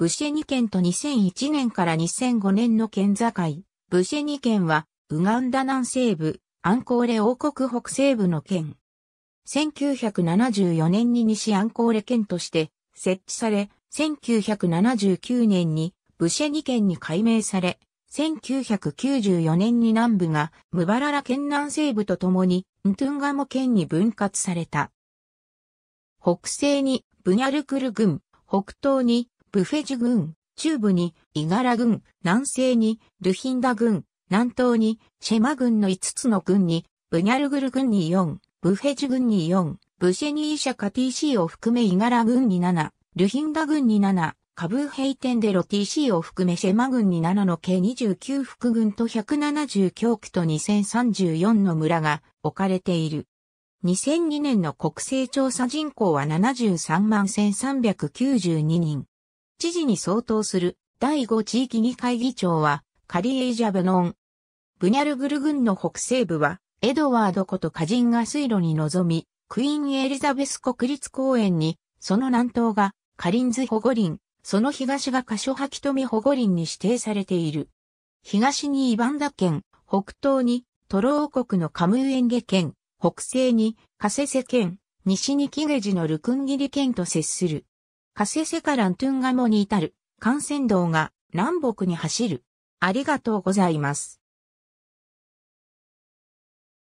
ブシェニ県と2001年から2005年の県境、ブシェニ県は、ウガンダ南西部、アンコーレ王国北西部の県。1974年に西アンコーレ県として設置され、1979年にブシェニ県に改名され、1994年に南部がムバララ県南西部と共にントゥンガモ県に分割された。北西にブニャルクル郡、北東にブフェジュ軍、中部にイガラ軍、南西にルヒンダ軍、南東にシェマ軍の5つの軍に、ブニャルグル軍に4、ブフェジュ軍に4、ブシェニーシャカ TC を含めイガラ軍に7、ルヒンダ軍に7、カブーヘイテンデロ TC を含めシェマ軍に7の計29副軍と170教区と2034の村が置かれている。2002年の国勢調査人口は73万1392人。知事に相当する第5地域議会議長はカリエイジャブノン。ブニャルグル郡の北西部はエドワードこと歌人が水路に臨み、クイーンエリザベス国立公園に、その南東がカリンズ保護林、その東がカショハキトミ保護林に指定されている。東にイバンダ県、北東にトロ王国のカムウエンゲ県、北西にカセセ県、西にキゲジのルクンギリ県と接する。カセセカラントゥンガモに至る幹線道が南北に走る。ありがとうございます。